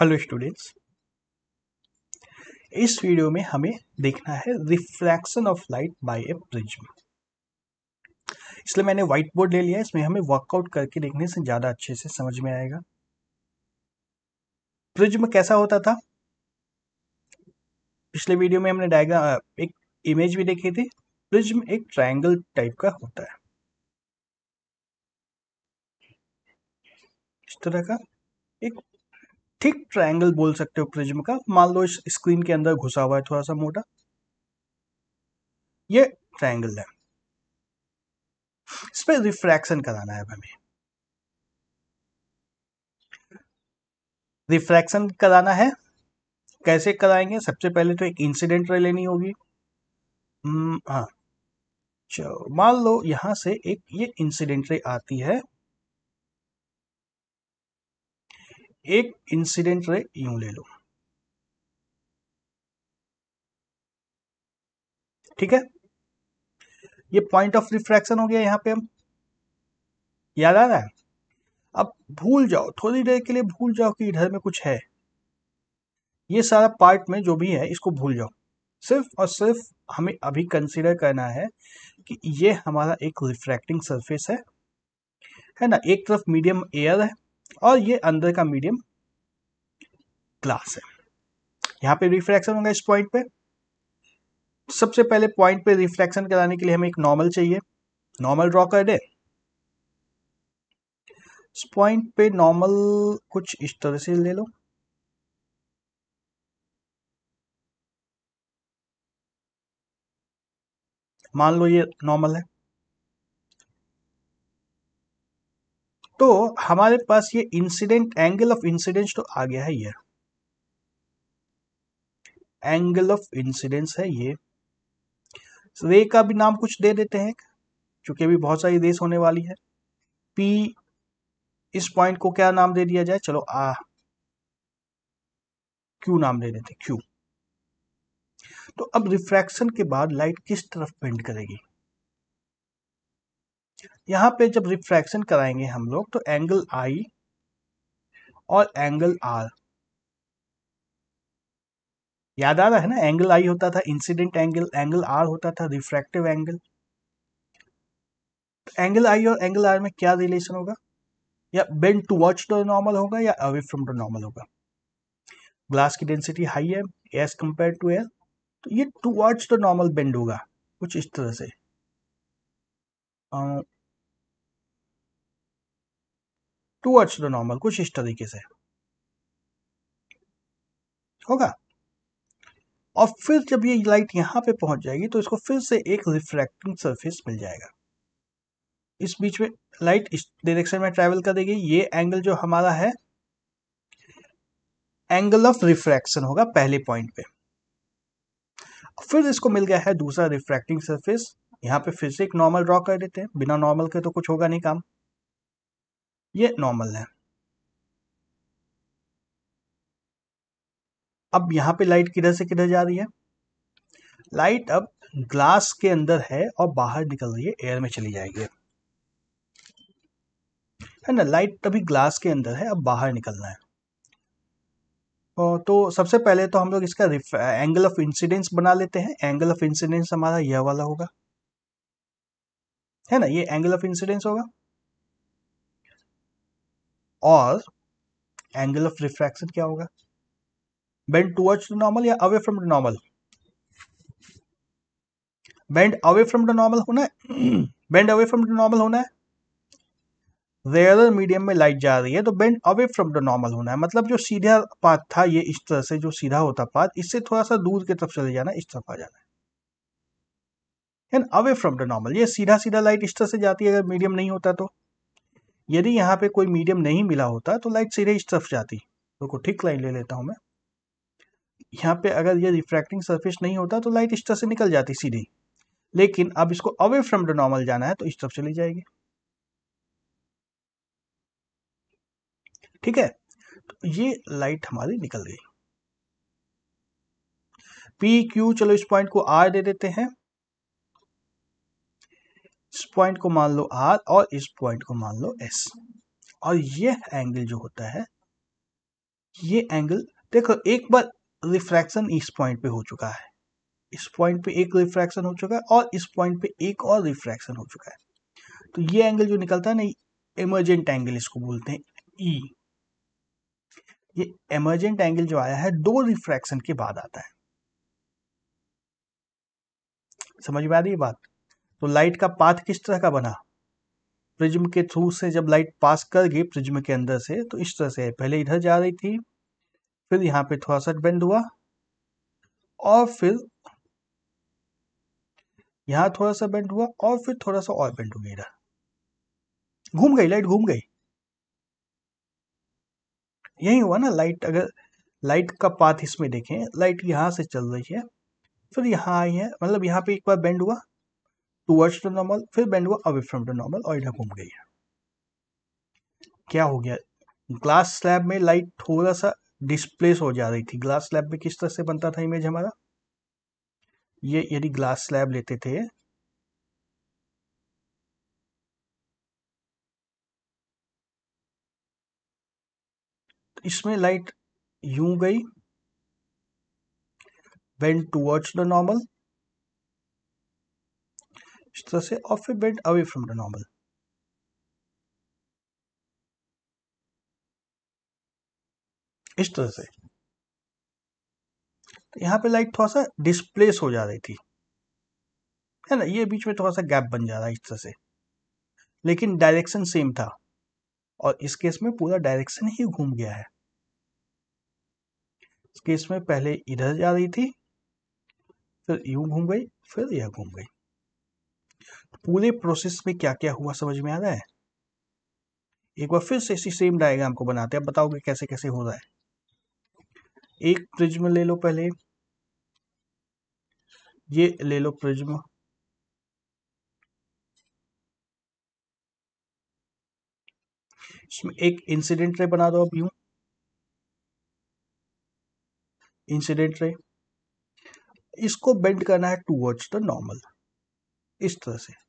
Hello students इस video में हमें देखना है reflection of light by a prism इसलिए मैंने व्हाइट बोर्ड ले लिया इसमें हमें वर्कआउट करके देखने से ज़्यादा अच्छे से समझ में आएगा प्रिज्म कैसा होता था पिछले वीडियो में हमने डायग्राम एक इमेज भी देखी थी प्रिज्म एक ट्रायंगल टाइप का होता है इस तरह का एक थिक ट्रायंगल बोल सकते हो प्रिज्म का मान लो इस स्क्रीन के अंदर घुसा हुआ है थोड़ा सा मोटा ये ट्रायंगल है इस पर रिफ्रैक्शन कराना है हमें रिफ्रैक्शन कराना है कैसे कराएंगे सबसे पहले तो एक इंसिडेंट रे लेनी होगी हम्म, हाँ चलो मान लो यहां से एक ये इंसिडेंट रे आती है एक इंसिडेंट रे यूं ले लो ठीक है ये पॉइंट ऑफ रिफ्रैक्शन हो गया यहां पे हम याद आ रहा है अब भूल जाओ थोड़ी देर के लिए भूल जाओ कि इधर में कुछ है ये सारा पार्ट में जो भी है इसको भूल जाओ सिर्फ और सिर्फ हमें अभी कंसीडर करना है कि ये हमारा एक रिफ्रैक्टिंग सरफेस है है ना एक तरफ मीडियम एयर है और ये अंदर का मीडियम ग्लास है यहां पे रिफ्रैक्शन होगा इस पॉइंट पे सबसे पहले पॉइंट पे रिफ्रैक्शन कराने के लिए हमें एक नॉर्मल चाहिए नॉर्मल ड्रॉ कर दे इस पॉइंट पे नॉर्मल कुछ इस तरह से ले लो मान लो ये नॉर्मल है तो हमारे पास ये इंसिडेंट एंगल ऑफ इंसिडेंस तो आ गया है ये एंगल ऑफ इंसिडेंस है ये रे का भी नाम कुछ दे देते हैं क्योंकि अभी बहुत सारी रेस होने वाली है पी इस पॉइंट को क्या नाम दे दिया जाए चलो आ क्यू नाम दे देते क्यू तो अब रिफ्रैक्शन के बाद लाइट किस तरफ पेंट करेगी यहाँ पे जब रिफ्रैक्शन कराएंगे हम लोग तो एंगल आई और एंगल आर याद आ रहा है ना एंगल आई होता था इंसिडेंट एंगल एंगल आर होता था रिफ्रैक्टिव एंगल तो एंगल आई और एंगल आर में क्या रिलेशन होगा या bend towards the normal होगा या अवे फ्रॉम द नॉर्मल होगा ग्लास की डेंसिटी हाई है एज कंपेयर टू एयर तो ये towards the normal bend होगा कुछ इस तरह से टूअर्ड्स द नॉर्मल कुछ इस तरीके से होगा और फिर जब ये लाइट यहां पे पहुंच जाएगी तो इसको फिर से एक रिफ्रैक्टिंग सरफेस मिल जाएगा इस बीच में लाइट इस डायरेक्शन में कर करेगी ये एंगल जो हमारा है एंगल ऑफ रिफ्रैक्शन होगा पहले पॉइंट पे फिर इसको मिल गया है दूसरा रिफ्रैक्टिंग सरफेस यहाँ पे फिर से एक नॉर्मल ड्रॉ कर देते हैं बिना नॉर्मल के तो कुछ होगा नहीं काम ये नॉर्मल है अब यहाँ पे लाइट किधर से किधर जा रही है लाइट अब ग्लास के अंदर है और बाहर निकल रही है एयर में चली जाएगी है ना लाइट अभी ग्लास के अंदर है अब बाहर निकलना है तो सबसे पहले तो हम लोग इसका एंगल ऑफ इंसिडेंस बना लेते हैं एंगल ऑफ इंसिडेंस हमारा यह वाला होगा है ना ये एंगल ऑफ इंसिडेंस होगा और एंगल ऑफ रिफ्रैक्शन क्या होगा बेंड टूवर्ड्स द नॉर्मल या away from the normal bend away from the normal होना है bend away from the normal होना है रेयर मीडियम में लाइट जा रही है तो bend away from the normal होना है मतलब जो सीधा पाथ था ये इस तरह से जो सीधा होता पाथ इससे थोड़ा सा दूर की तरफ चले जाना इस तरफ आ जाना है and away from the normal ये सीधा सीधा लाइट इस तरह से जाती है अगर मीडियम नहीं होता तो यदि यहाँ पे कोई मीडियम नहीं मिला होता तो लाइट सीधे इस तरफ जाती देखो तो ठीक लाइन ले लेता हूँ मैं यहाँ पे अगर ये रिफ्रैक्टिंग सरफेस नहीं होता तो लाइट इस तरह से निकल जाती सीधी लेकिन अब इसको अवे फ्रॉम द नॉर्मल जाना है तो इस तरफ चली जाएगी ठीक है तो ये लाइट हमारी निकल गई पी क्यू चलो इस पॉइंट को आर दे देते हैं इस पॉइंट को मान लो आर और इस पॉइंट को मान लो एस और यह एंगल जो होता है ये एंगल देखो एक बार रिफ्रैक्शन इस पॉइंट पे हो चुका है इस पॉइंट पे एक रिफ्रैक्शन हो चुका है और इस पॉइंट पे एक और रिफ्रैक्शन हो चुका है तो ये एंगल जो निकलता है ना इमरजेंट एंगल इसको बोलते हैं ई e। ये इमरजेंट एंगल जो आया है दो रिफ्रैक्शन के बाद आता है समझ में आ रही है बात तो लाइट का पाथ किस तरह का बना प्रिज्म के थ्रू से जब लाइट पास कर गई प्रिज्म के अंदर से तो इस तरह से पहले इधर जा रही थी फिर यहाँ पे थोड़ा सा बेंड हुआ और फिर यहाँ थोड़ा सा बेंड हुआ और फिर थोड़ा सा और बेंड हो गया इधर घूम गई लाइट घूम गई यही हुआ ना लाइट अगर लाइट का पाथ इसमें देखें लाइट यहां से चल रही है फिर यहाँ आई है मतलब यहाँ पे एक बार बेंड हुआ टूवर्ड्स द नॉर्मल फिर बेंड हुआ अवे फ्रॉम द नॉर्मल और इधर घूम गई क्या हो गया ग्लास स्लैब में लाइट थोड़ा सा डिस्प्लेस हो जा रही थी ग्लास स्लैब में किस तरह से बनता था इमेज हमारा ये यदि ग्लास स्लैब लेते थे तो इसमें लाइट यूं गई वेंट टूवर्ड्स द नॉर्मल से of a bed away from the normal इस तरह से तो यहां पे लाइट थोड़ा सा डिस्प्लेस हो जा रही थी है ना ये बीच में थोड़ा सा गैप बन जा रहा है इस तरह से लेकिन डायरेक्शन सेम था और इस केस में पूरा डायरेक्शन ही घूम गया है इस केस में पहले इधर जा रही थी फिर यू घूम गई फिर यह घूम गई पूरे प्रोसेस में क्या क्या हुआ समझ में आ रहा है एक बार फिर से इसी सेम डायग्राम को बनाते हैं बताओगे कैसे कैसे हो रहा है एक प्रिज्म ले लो पहले ये ले लो प्रिज्म इसमें एक इंसिडेंट रे बना दो अब यू इंसिडेंट रे इसको बेंड करना है टूवर्ड्स द नॉर्मल इस तरह से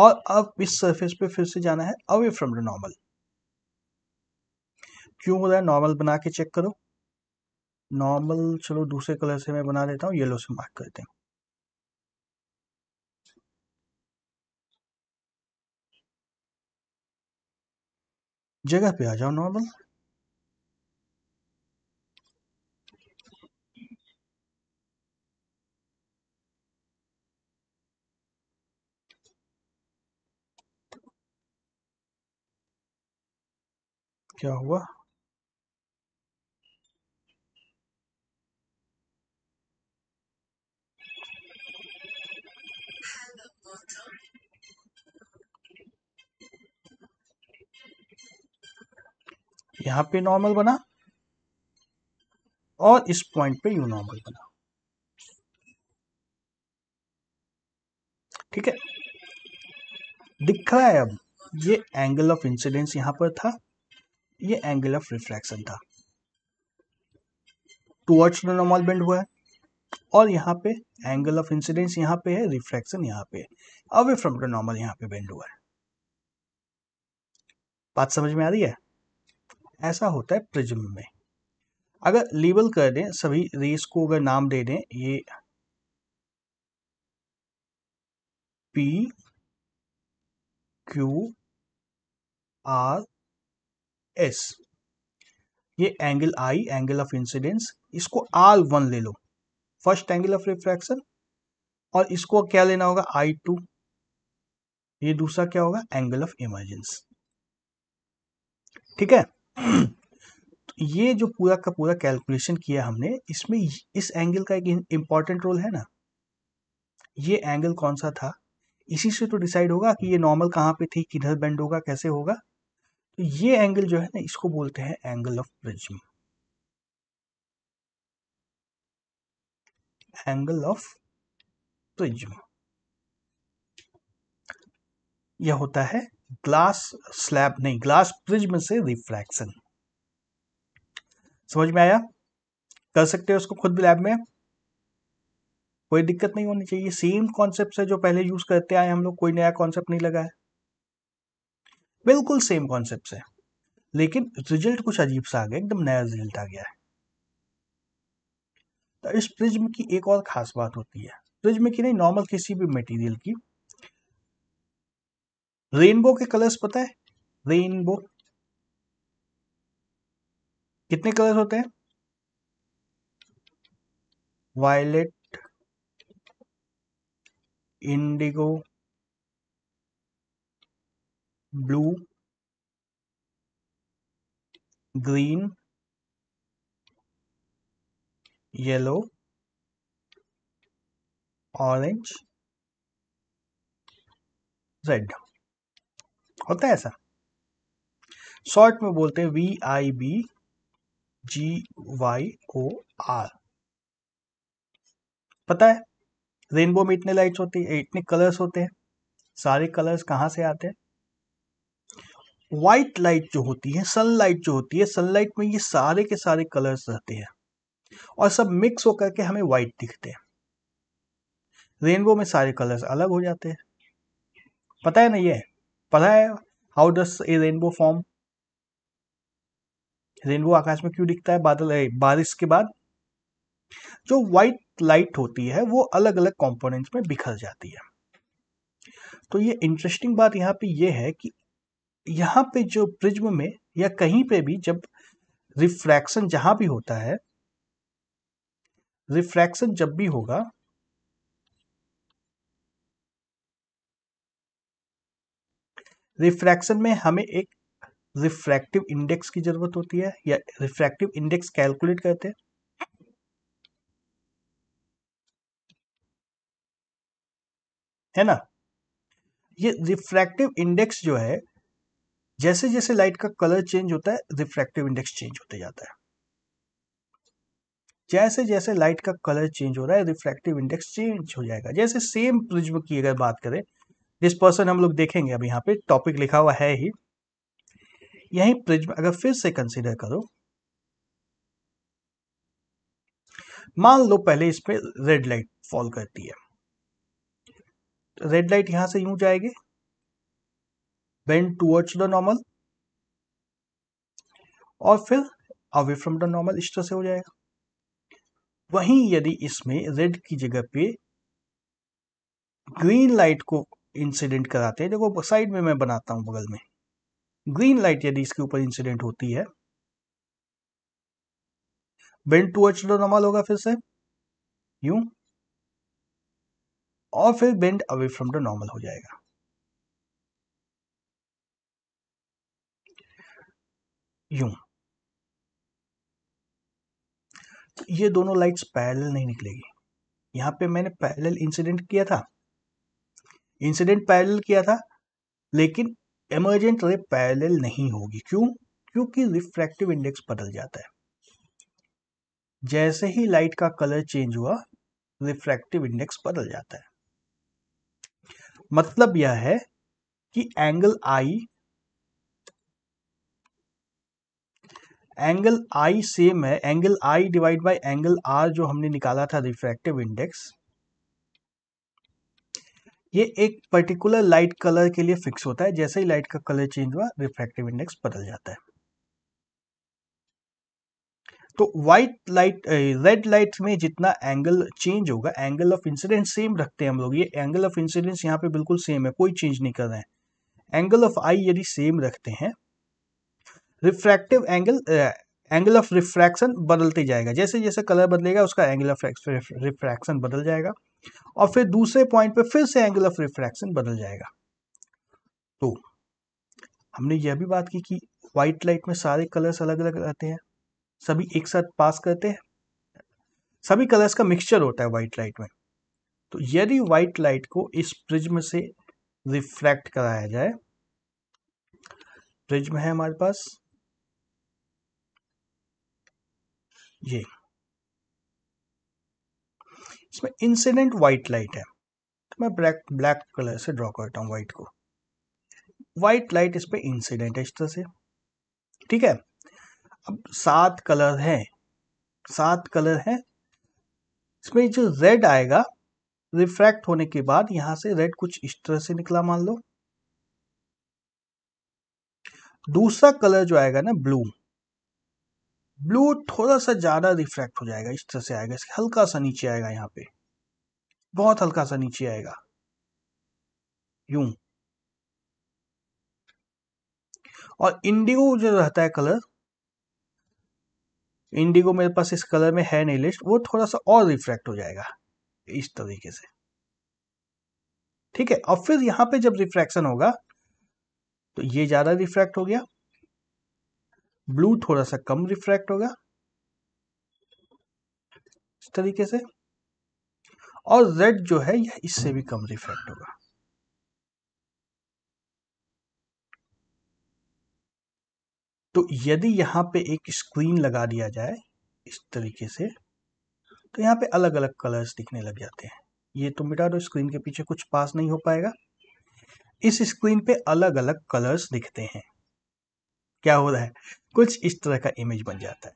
और अब इस सरफेस पे फिर से जाना है अवे फ्रॉम द नॉर्मल क्यों हो रहा है नॉर्मल बना के चेक करो नॉर्मल चलो दूसरे कलर से मैं बना देता हूँ येलो से मार्क करते हैं जगह पे आ जाओ नॉर्मल क्या हुआ यहां पे नॉर्मल बना और इस पॉइंट पे यू नॉर्मल बना ठीक है दिख रहा है अब ये एंगल ऑफ इंसिडेंस यहां पर था ये एंगल ऑफ रिफ्रैक्शन था टूवर्ड्स नॉर्मल बेंड हुआ है और यहाँ पे एंगल ऑफ इंसिडेंस यहाँ पे है रिफ्रैक्शन यहाँ पे अवे फ्रॉम द नॉर्मल यहाँ पे बेंड हुआ है बात समझ में आ रही है ऐसा होता है प्रिज्म में अगर लेबल कर दें सभी रेस को अगर नाम दे दें ये पी क्यू आर एस ये angle I angle of incidence इसको आर वन ले लो फर्स्ट एंगल ऑफ रिफ्रैक्शन और इसको क्या लेना होगा आई टू ये दूसरा क्या होगा एंगल ऑफ इमरजेंस ठीक है तो ये जो पूरा का पूरा कैलकुलेशन किया हमने इसमें इस एंगल का एक इंपॉर्टेंट रोल है ना ये एंगल कौन सा था इसी से तो डिसाइड होगा कि ये नॉर्मल कहां पे थी किधर बेंड होगा कैसे होगा तो ये एंगल जो है ना इसको बोलते हैं angle of prism angle of prism यह होता है ग्लास स्लैब नहीं ग्लास प्रिज्म से रिफ्रैक्शन समझ में आया कर सकते हो उसको खुद भी लैब में कोई दिक्कत नहीं होनी चाहिए सेम कॉन्सेप्ट है जो पहले यूज करते आए हम लोग कोई नया कॉन्सेप्ट नहीं लगा है बिल्कुल सेम कॉन्सेप्ट है लेकिन रिजल्ट कुछ अजीब सा आ गया एकदम नया रिजल्ट आ गया है तो इस प्रिज्म की एक और खास बात होती है प्रिज्म की नहीं नॉर्मल किसी भी मटेरियल की रेनबो के कलर्स पता है रेनबो कितने कलर्स होते हैं violet indigo blue green yellow orange red होता है ऐसा शॉर्ट में बोलते हैं V I B G Y O R पता है रेनबो में इतने लाइट्स होती है इतने कलर्स होते हैं सारे कलर्स कहाँ से आते हैं व्हाइट लाइट जो होती है सनलाइट जो होती है सनलाइट में ये सारे के सारे कलर्स रहते हैं और सब मिक्स होकर के हमें व्हाइट दिखते हैं रेनबो में सारे कलर्स अलग हो जाते हैं पता है ना ये पता है how does a rainbow form rainbow आकाश में क्यों दिखता है बादल बारिश के बाद जो व्हाइट लाइट होती है वो अलग अलग कंपोनेंट्स में बिखर जाती है तो ये इंटरेस्टिंग बात यहाँ पे ये है कि यहाँ पे जो प्रिज्म में या कहीं पे भी जब रिफ्रैक्शन जहां भी होता है रिफ्रैक्शन जब भी होगा रिफ्रैक्शन में हमें एक रिफ्रैक्टिव इंडेक्स की जरूरत होती है या रिफ्रैक्टिव इंडेक्स कैलकुलेट करते हैं है ना ये रिफ्रैक्टिव इंडेक्स जो है जैसे जैसे लाइट का कलर चेंज होता है रिफ्रैक्टिव इंडेक्स चेंज होते जाता है जैसे जैसे लाइट का कलर चेंज हो रहा है रिफ्रैक्टिव इंडेक्स चेंज हो जाएगा जैसे सेम प्रिज्म की अगर बात करें दिस पर्सन हम लोग देखेंगे अब यहाँ पे टॉपिक लिखा हुआ है ही यही प्रिज्म अगर फिर से कंसिडर करो मान लो पहले इस पर रेड लाइट फॉल करती है रेड लाइट यहां से यूं जाएगी bend towards the normal और फिर अवे फ्रॉम द नॉर्मल इस तरह से हो जाएगा वहीं यदि इसमें रेड की जगह पे ग्रीन लाइट को इंसिडेंट कराते हैं देखो साइड में मैं बनाता हूं बगल में ग्रीन लाइट यदि इसके ऊपर इंसिडेंट होती है बेंड टूवर्ड्स द नॉर्मल होगा फिर से यू और फिर bend away from the normal हो जाएगा यूं तो ये दोनों लाइट्स पैरेलल नहीं निकलेगी यहां पे मैंने पैरेलल इंसिडेंट किया था इंसिडेंट पैरेलल किया था लेकिन इमरजेंट रे पैरेलल नहीं होगी क्यों क्योंकि रिफ्रैक्टिव इंडेक्स बदल जाता है जैसे ही लाइट का कलर चेंज हुआ रिफ्रैक्टिव इंडेक्स बदल जाता है मतलब यह है कि angle I angle I same है angle I divide by angle R जो हमने निकाला था रिफ्रैक्टिव इंडेक्स ये एक पर्टिकुलर लाइट कलर के लिए फिक्स होता है जैसे ही लाइट का कलर चेंज हुआ रिफ्रैक्टिव इंडेक्स बदल जाता है तो व्हाइट लाइट रेड लाइट में जितना एंगल चेंज होगा एंगल ऑफ इंसिडेंस सेम रखते हैं हम लोग ये एंगल ऑफ इंसिडेंस यहाँ पे बिल्कुल सेम है कोई चेंज नहीं कर रहे हैं एंगल ऑफ आई यदि सेम रखते हैं refractive angle angle of refraction बदलते जाएगा जैसे जैसे कलर बदलेगा उसका एंगल ऑफ रिफ्रैक्शन बदल जाएगा और फिर दूसरे पॉइंट पे फिर से एंगल ऑफ रिफ्रैक्शन बदल जाएगा तो हमने यह भी बात की कि वाइट लाइट में सारे कलर्स अलग अलग रहते हैं सभी एक साथ पास करते हैं सभी कलर्स का मिक्सचर होता है व्हाइट लाइट में तो यदि व्हाइट लाइट को इस प्रिज्म से रिफ्रैक्ट कराया जाए प्रिज्म है हमारे पास ये इसमें इंसिडेंट व्हाइट लाइट है तो मैं ब्लैक ब्लैक कलर से ड्रॉ करता हूँ व्हाइट को व्हाइट लाइट इस पर इंसिडेंट है इस तरह से ठीक है अब सात कलर हैं सात कलर हैं इसमें जो रेड आएगा रिफ्रैक्ट होने के बाद यहां से रेड कुछ इस तरह से निकला मान लो दूसरा कलर जो आएगा ना ब्लू ब्लू थोड़ा सा ज़्यादा रिफ्रैक्ट हो जाएगा इस तरह से आएगा इसके हल्का सा नीचे आएगा यहाँ पे बहुत हल्का सा नीचे आएगा यूं और इंडिगो जो रहता है कलर इंडिगो मेरे पास इस कलर में है नहीं लिस्ट वो थोड़ा सा और रिफ्रैक्ट हो जाएगा इस तरीके से ठीक है और फिर यहां पे जब रिफ्रैक्शन होगा तो ये ज़्यादा रिफ्रैक्ट हो गया ब्लू थोड़ा सा कम रिफ्रैक्ट होगा इस तरीके से और रेड जो है यह इससे भी कम रिफ्रैक्ट होगा तो यदि यहां पे एक स्क्रीन लगा दिया जाए इस तरीके से तो यहाँ पे अलग अलग कलर्स दिखने लग जाते हैं ये तो मिटा दो स्क्रीन के पीछे कुछ पास नहीं हो पाएगा इस स्क्रीन पे अलग अलग कलर्स दिखते हैं क्या हो रहा है कुछ इस तरह का इमेज बन जाता है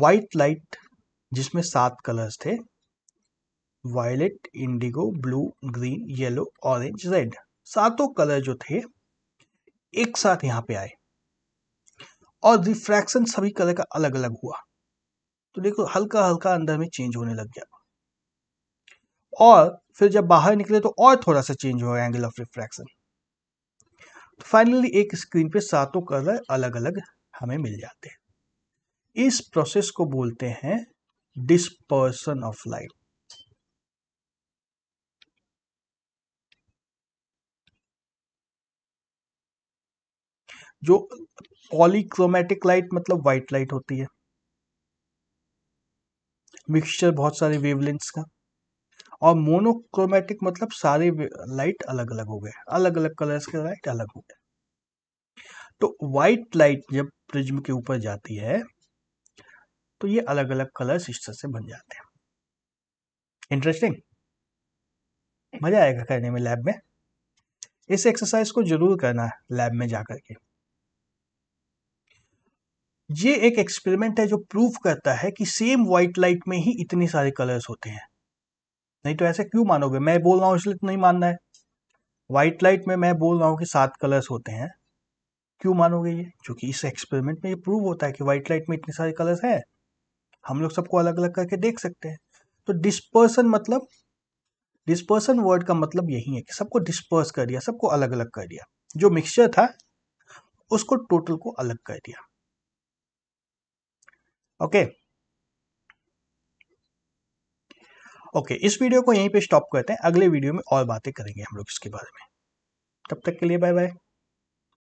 वाइट लाइट जिसमें सात कलर्स थे violet indigo blue green yellow orange red सातों कलर जो थे एक साथ यहां पे आए और रिफ्रैक्शन सभी कलर का अलग अलग हुआ तो देखो हल्का हल्का अंदर में चेंज होने लग गया और फिर जब बाहर निकले तो और थोड़ा सा चेंज हुआ एंगल ऑफ रिफ्रैक्शन फाइनली एक स्क्रीन पे सातों कलर अलग अलग हमें मिल जाते हैं इस प्रोसेस को बोलते हैं डिस्पर्सन ऑफ लाइट जो पॉलीक्रोमेटिक लाइट मतलब व्हाइट लाइट होती है मिक्सचर बहुत सारे वेवलेंथ्स का और मोनोक्रोमेटिक मतलब सारे लाइट अलग अलग हो गए अलग अलग कलर्स के लाइट अलग हो गए तो वाइट लाइट जब प्रिज्म के ऊपर जाती है तो ये अलग अलग कलर्स इस तरह से बन जाते हैं इंटरेस्टिंग मजा आएगा करने में लैब में इस एक्सरसाइज को जरूर करना है लैब में जाकर के ये एक एक्सपेरिमेंट है जो प्रूफ करता है कि सेम व्हाइट लाइट में ही इतने सारे कलर्स होते हैं नहीं तो ऐसे क्यों मानोगे मैं बोल रहा हूँ इसलिए तो नहीं मानना है व्हाइट लाइट में मैं बोल रहा हूँ कि सात कलर्स होते हैं क्यों मानोगे ये क्योंकि इस एक्सपेरिमेंट में ये प्रूव होता है कि व्हाइट लाइट में इतने सारे कलर्स हैं हम लोग सबको अलग अलग करके देख सकते हैं तो डिस्पर्सन मतलब डिस्पर्सन वर्ड का मतलब यही है कि सबको डिस्पर्स कर दिया सबको अलग अलग कर दिया जो मिक्सचर था उसको टोटल को अलग कर दिया ओके okay. ओके इस वीडियो को यहीं पे स्टॉप करते हैं अगले वीडियो में और बातें करेंगे हम लोग इसके बारे में तब तक के लिए बाय बाय